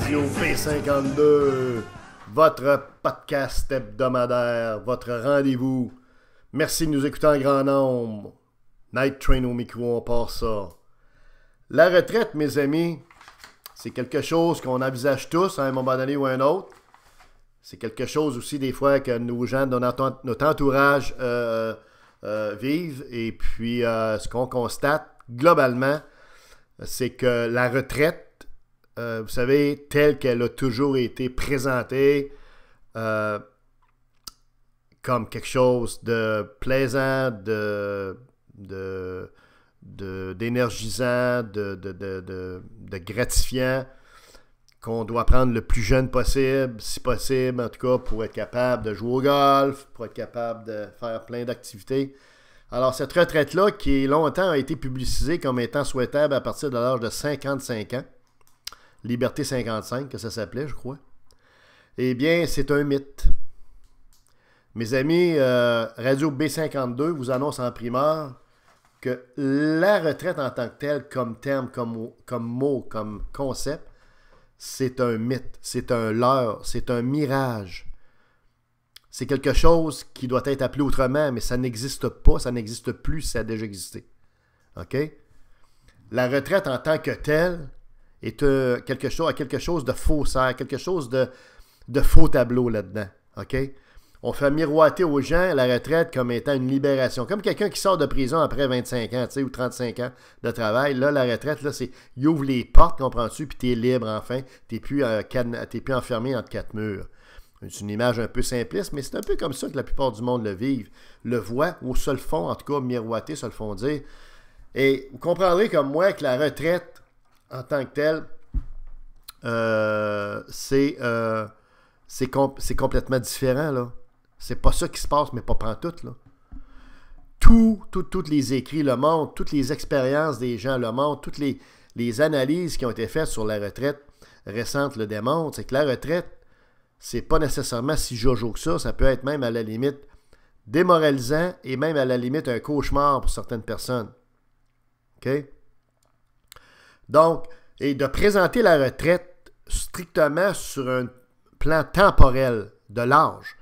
Radio P52, votre podcast hebdomadaire, votre rendez-vous. Merci de nous écouter en grand nombre. Night Train au micro, on part ça. La retraite, mes amis, c'est quelque chose qu'on envisage tous à un moment donné ou à un autre. C'est quelque chose aussi des fois que nos gens de notre entourage euh, euh, euh, vivent. Et puis, ce qu'on constate globalement, c'est que la retraite, euh, vous savez, telle qu'elle a toujours été présentée euh, comme quelque chose de plaisant, de, d'énergisant, de, de, gratifiant, qu'on doit prendre le plus jeune possible, si possible en tout cas, pour être capable de jouer au golf, pour être capable de faire plein d'activités. Alors, cette retraite-là, qui longtemps a été publicisée comme étant souhaitable à partir de l'âge de 55 ans, Liberté 55, que ça s'appelait, je crois. Eh bien, c'est un mythe. Mes amis, euh, Radio B52 vous annonce en primeur que la retraite en tant que telle, comme terme, comme, comme mot, comme concept, c'est un mythe, c'est un leurre, c'est un mirage. C'est quelque chose qui doit être appelé autrement, mais ça n'existe pas, ça n'existe plus, ça a déjà existé. OK? La retraite en tant que telle, est quelque chose, à quelque chose de faussaire, quelque chose de, de faux tableau là-dedans. OK? On fait miroiter aux gens la retraite comme étant une libération. Comme quelqu'un qui sort de prison après 25 ans ou 35 ans de travail, là, la retraite, là, c'est il ouvre les portes, comprends-tu, puis t'es libre enfin. T'es plus, euh, plus enfermé entre quatre murs. C'est une image un peu simpliste, mais c'est un peu comme ça que la plupart du monde le vivent. le voit, ou se le font, en tout cas, miroiter, se le font dire. Et vous comprendrez comme moi que la retraite en tant que tel, euh, euh, c'est complètement différent. là. C'est pas ça qui se passe, mais pas prend tout. Là. Tout, toutes les écrits le montrent, toutes les expériences des gens le montrent, toutes les, analyses qui ont été faites sur la retraite récente le démontrent. C'est que la retraite, c'est pas nécessairement si jojo que ça. Ça peut être même à la limite démoralisant et même à la limite un cauchemar pour certaines personnes. OK? Donc, et de présenter la retraite strictement sur un plan temporel de l'âge.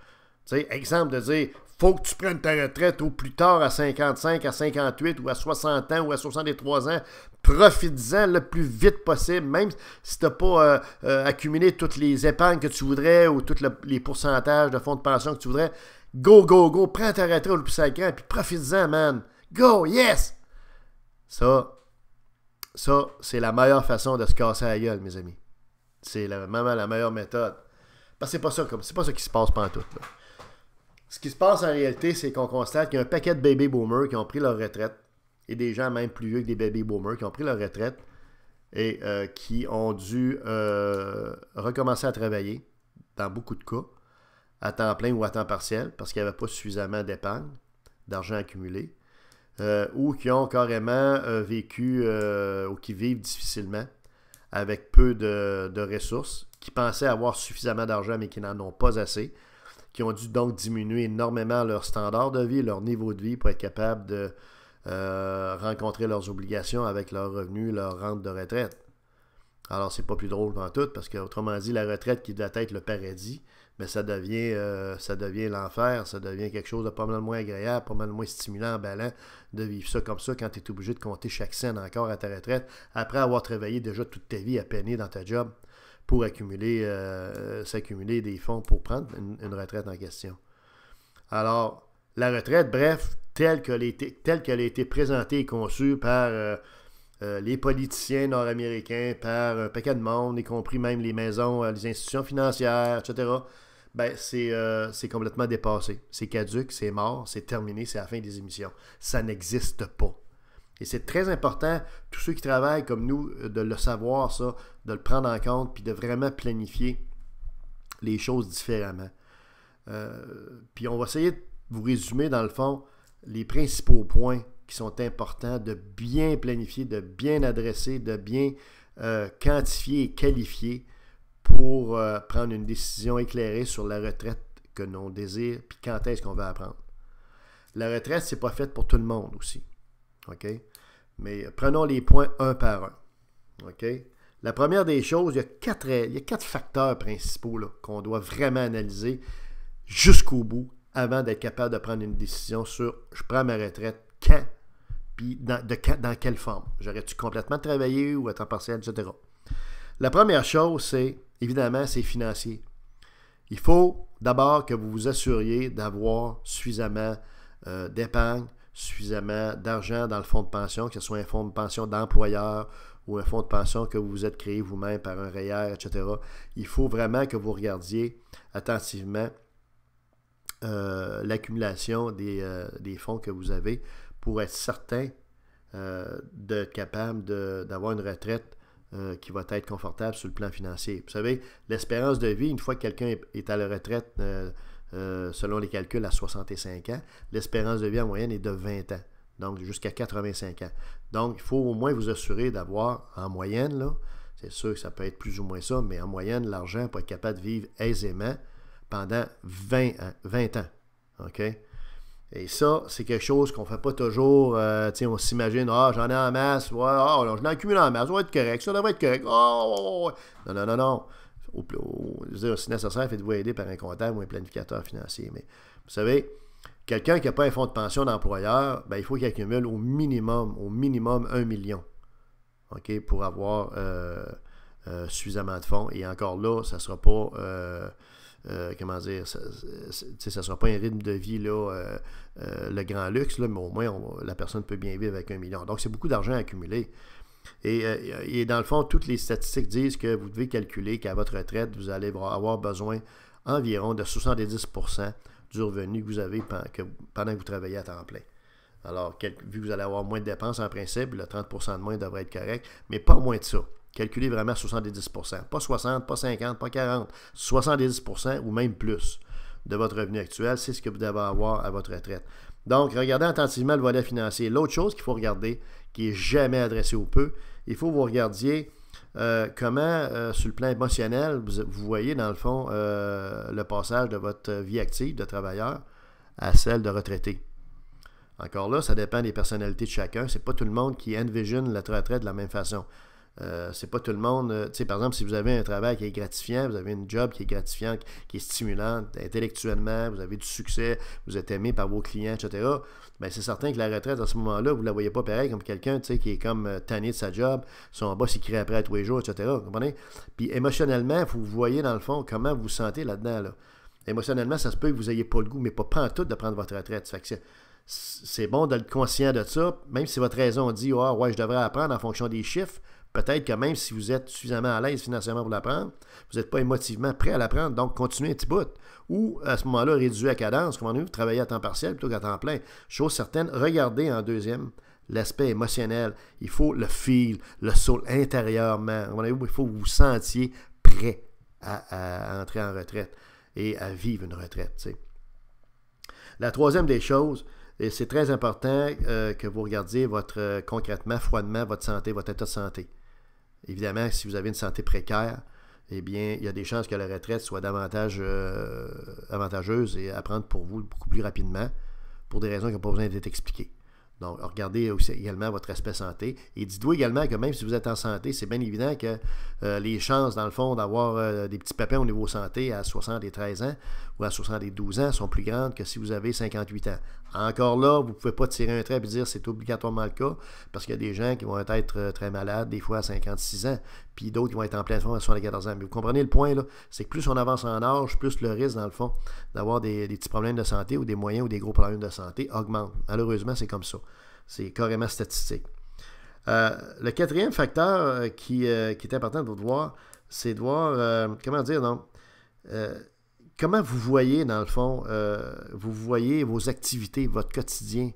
exemple de dire, faut que tu prennes ta retraite au plus tard à 55, à 58 ou à 60 ans ou à 63 ans. Profites-en le plus vite possible, même si tu n'as pas euh, euh, accumulé toutes les épargnes que tu voudrais ou tous les pourcentages de fonds de pension que tu voudrais. Go, go, go, prends ta retraite au plus 5 ans, puis profites-en, man. Go, yes! Ça, ça, c'est la meilleure façon de se casser la gueule, mes amis. C'est vraiment la meilleure méthode. Parce que c'est pas ça c'est pas ça qui se passe pendant tout. Ce qui se passe en réalité, c'est qu'on constate qu'il y a un paquet de baby boomers qui ont pris leur retraite et des gens même plus vieux que des baby boomers qui ont pris leur retraite et euh, qui ont dû euh, recommencer à travailler dans beaucoup de cas à temps plein ou à temps partiel parce qu'il n'y avait pas suffisamment d'épargne, d'argent accumulé. Euh, ou qui ont carrément euh, vécu euh, ou qui vivent difficilement avec peu de, ressources, qui pensaient avoir suffisamment d'argent mais qui n'en ont pas assez, qui ont dû donc diminuer énormément leur standard de vie, leur niveau de vie pour être capable de rencontrer leurs obligations avec leurs revenus, leur rente de retraite. Alors, c'est pas plus drôle dans tout, parce qu'autrement dit, la retraite qui doit être le paradis, mais ça devient, euh, devient l'enfer, ça devient quelque chose de pas mal moins agréable, pas mal moins stimulant, emballant de vivre ça comme ça quand tu es obligé de compter chaque scène encore à ta retraite, après avoir travaillé déjà toute ta vie à peiner dans ta job pour accumuler, euh, s'accumuler des fonds pour prendre une, retraite en question. Alors, la retraite, bref, telle qu'elle a, été, a été présentée et conçue par euh, les politiciens nord-américains par un paquet de monde, y compris même les maisons, les institutions financières, etc ben euh, c'est complètement dépassé. C'est caduque, c'est mort, c'est terminé, c'est la fin des émissions. Ça n'existe pas. Et c'est très important, tous ceux qui travaillent comme nous, euh, de le savoir, ça, de le prendre en compte, puis de vraiment planifier les choses différemment. Euh, puis on va essayer de vous résumer, dans le fond, les principaux points qui sont importants de bien planifier, de bien adresser, de bien quantifier et qualifier pour euh, prendre une décision éclairée sur la retraite que l'on désire, puis quand est-ce qu'on va apprendre. La retraite, ce n'est pas faite pour tout le monde aussi. OK? Mais euh, prenons les points un par un. OK? La première des choses, il y a quatre, euh, il quatre facteurs principaux qu'on doit vraiment analyser jusqu'au bout avant d'être capable de prendre une décision sur je prends ma retraite quand, puis dans, de, dans quelle forme. J'aurais-tu complètement travaillé ou à temps partiel, etc. La première chose, c'est évidemment, c'est financier. Il faut d'abord que vous vous assuriez d'avoir suffisamment euh, d'épargne, suffisamment d'argent dans le fonds de pension, que ce soit un fonds de pension d'employeur ou un fonds de pension que vous vous êtes créé vous-même par un REER, etc. Il faut vraiment que vous regardiez attentivement euh, l'accumulation des, euh, des, fonds que vous avez pour être certain d'être capable d'avoir une retraite euh, qui va être confortable sur le plan financier. Vous savez, l'espérance de vie, une fois que quelqu'un est à la retraite, euh, euh, selon les calculs, à 65 ans, l'espérance de vie en moyenne est de 20 ans, donc jusqu'à 85 ans. Donc, il faut au moins vous assurer d'avoir en moyenne, là, c'est sûr que ça peut être plus ou moins ça, mais en moyenne, l'argent pour être capable de vivre aisément pendant 20 ans. 20 ans OK? Et ça, c'est quelque chose qu'on ne fait pas toujours. Euh, on s'imagine, ah, j'en ai en masse, ouais, ah, j'en accumule en masse, ça va être correct, ça doit être correct. Ah, non, non, non, non. si nécessaire, faites-vous aider par un comptable ou un planificateur financier. Mais vous savez, quelqu'un qui n'a pas un fonds de pension d'employeur, ben, il faut qu'il accumule au minimum, au minimum un million ok, pour avoir euh, euh, suffisamment de fonds. Et encore là, ça ne sera pas euh, euh, comment dire, ça ne sera pas un rythme de vie, euh, euh, le grand luxe, là, mais au moins, la personne peut bien vivre avec un million. Donc, c'est beaucoup d'argent accumulé. Et, dans le fond, toutes les statistiques disent que vous devez calculer qu'à votre retraite, vous allez avoir besoin environ de 70 du revenu que vous avez pendant que vous travaillez à temps plein. Alors, vu que vous allez avoir moins de dépenses en principe, le 30 de moins devrait être correct, mais pas moins de ça. Calculez vraiment 70 Pas 60, pas 50, pas 40. 70 ou même plus de votre revenu actuel, c'est ce que vous devez avoir à votre retraite. Donc, regardez attentivement le volet financier. L'autre chose qu'il faut regarder, qui n'est jamais adressée au peu, il faut que vous regardiez euh, comment, euh, sur le plan émotionnel, vous, voyez dans le fond euh, le passage de votre vie active de travailleur à celle de retraité. Encore là, ça dépend des personnalités de chacun. ce n'est pas tout le monde qui envisionne la retraite de la même façon. Euh, c'est pas tout le monde. Euh, par exemple, si vous avez un travail qui est gratifiant, vous avez une job qui est gratifiante, qui est stimulante intellectuellement, vous avez du succès, vous êtes aimé par vos clients, etc. ben c'est certain que la retraite, à ce moment-là, vous ne la voyez pas pareil comme quelqu'un, qui est comme euh, tanné de sa job, son boss, il crie après à tous les jours, etc. Vous comprenez? Puis émotionnellement, vous voyez, dans le fond, comment vous vous sentez là-dedans, Émotionnellement, ça se peut que vous n'ayez pas le goût, mais pas, pas tout de prendre votre retraite. c'est bon d'être conscient de ça, même si votre raison dit oh, ouais, je devrais apprendre en fonction des chiffres. Peut-être que même si vous êtes suffisamment à l'aise financièrement pour l'apprendre, vous n'êtes pas émotivement prêt à l'apprendre, donc continuez un petit bout. Ou à ce moment-là, réduisez la cadence, comment vous travaillez à temps partiel plutôt qu'à temps plein. Chose certaine, regardez en deuxième l'aspect émotionnel. Il faut le feel, le soul intérieurement. Il faut que vous vous sentiez prêt à, entrer en retraite et à vivre une retraite. La troisième des choses, et c'est très important euh, que vous regardiez votre euh, concrètement, froidement, votre santé, votre état de santé. Évidemment, si vous avez une santé précaire, eh bien, il y a des chances que la retraite soit davantage euh, avantageuse et à prendre pour vous beaucoup plus rapidement, pour des raisons qui n'ont pas besoin d'être expliquées. Donc, regardez aussi également votre aspect santé. Et dites-vous également que même si vous êtes en santé, c'est bien évident que euh, les chances, dans le fond, d'avoir euh, des petits papins au niveau santé à 73 ans ou à 72 ans sont plus grandes que si vous avez 58 ans. Encore là, vous ne pouvez pas tirer un trait et dire c'est obligatoirement le cas, parce qu'il y a des gens qui vont être euh, très malades, des fois à 56 ans, puis d'autres qui vont être en pleine forme à 14 ans. Mais vous comprenez le point, là, c'est que plus on avance en âge, plus le risque, dans le fond, d'avoir des, petits problèmes de santé ou des moyens ou des gros problèmes de santé augmente. Malheureusement, c'est comme ça. C'est carrément statistique. Euh, le quatrième facteur euh, qui, euh, qui est important de voir, c'est de voir, comment dire, comment vous voyez, dans le fond, vous voyez vos activités, votre quotidien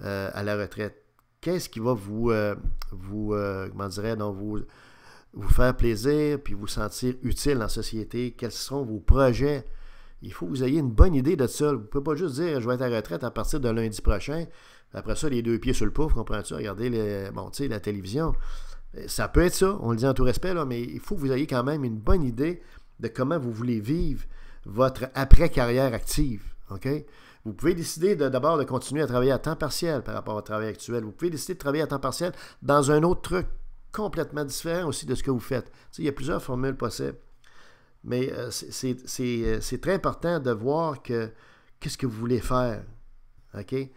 à la retraite. Qu'est-ce qui va vous, vous comment dirais, vous, vous faire plaisir, puis vous sentir utile en société, quels sont vos projets. Il faut que vous ayez une bonne idée de ça. Vous ne pouvez pas juste dire je vais être à la retraite à partir de lundi prochain. Après ça, les deux pieds sur le pouf, comprends-tu? Regardez les, bon, la télévision. Euh, ça peut être ça, on le dit en tout respect, là, mais il faut que vous ayez quand même une bonne idée de comment vous voulez vivre votre après-carrière active. OK? Vous pouvez décider d'abord de, de, continuer à travailler à temps partiel par rapport au travail actuel. Vous pouvez décider de travailler à temps partiel dans un autre truc complètement différent aussi de ce que vous faites. sais, il y a plusieurs formules possibles. Mais euh, euh, c'est très important de voir que qu'est-ce que vous voulez faire. OK? Euh,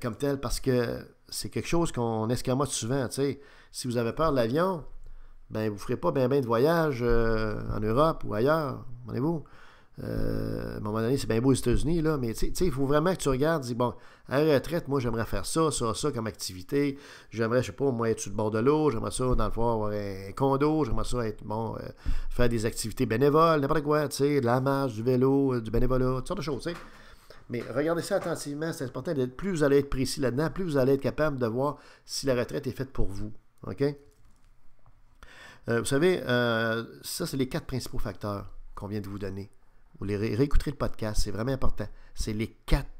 comme tel, parce que c'est quelque chose qu'on escamote souvent. sais. Si vous avez peur de l'avion, ben vous ne ferez pas bien de voyage en Europe ou ailleurs. Vous euh, à un moment donné, c'est bien beau aux États-Unis, là, mais il faut vraiment que tu regardes, dis bon, à la retraite, moi, j'aimerais faire ça, ça, ça comme activité. J'aimerais, je sais pas, moi, être sur le bord de l'eau, j'aimerais ça, dans le foyer avoir un condo, j'aimerais ça être, bon, euh, faire des activités bénévoles, n'importe quoi, de la marche, du vélo, euh, du bénévolat, toutes sortes de choses, Mais regardez ça attentivement, c'est important. Plus vous allez être précis là-dedans, plus vous allez être capable de voir si la retraite est faite pour vous. OK? vous savez, ça, c'est les quatre principaux facteurs qu'on vient de vous donner. Vous les réécouterez le podcast, c'est vraiment important. C'est les quatre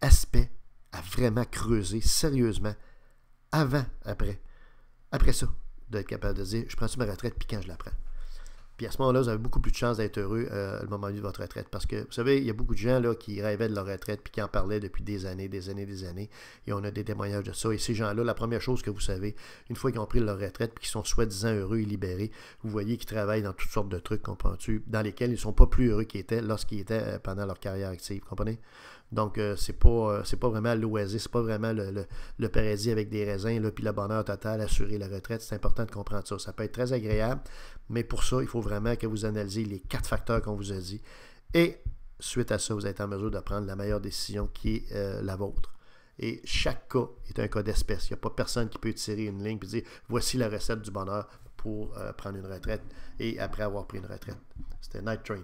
aspects à vraiment creuser sérieusement avant, après. Après ça, d'être capable de dire, je prends sur ma retraite, puis quand je la prends. Puis à ce moment-là, vous avez beaucoup plus de chances d'être heureux au euh, le moment de votre retraite. Parce que, vous savez, il y a beaucoup de gens là, qui rêvaient de leur retraite puis qui en parlaient depuis des années, des années, des années. Et on a des témoignages de ça. Et ces gens-là, la première chose que vous savez, une fois qu'ils ont pris leur retraite puis qu'ils sont soi-disant heureux et libérés, vous voyez qu'ils travaillent dans toutes sortes de trucs, comprends-tu, dans lesquels ils ne sont pas plus heureux qu'ils étaient lorsqu'ils étaient euh, pendant leur carrière active, comprenez? Donc, ce euh, c'est pas, vraiment euh, pas vraiment l'oasis, c'est pas vraiment le, le, paradis avec des raisins, là, puis le bonheur total, assurer la retraite. C'est important de comprendre ça. Ça peut être très agréable, mais pour ça, il faut vraiment que vous analysiez les quatre facteurs qu'on vous a dit. Et suite à ça, vous êtes en mesure de prendre la meilleure décision qui est euh, la vôtre. Et chaque cas est un cas d'espèce. Il n'y a pas personne qui peut tirer une ligne et dire voici la recette du bonheur pour prendre une retraite et après avoir pris une retraite. C'était Night Train.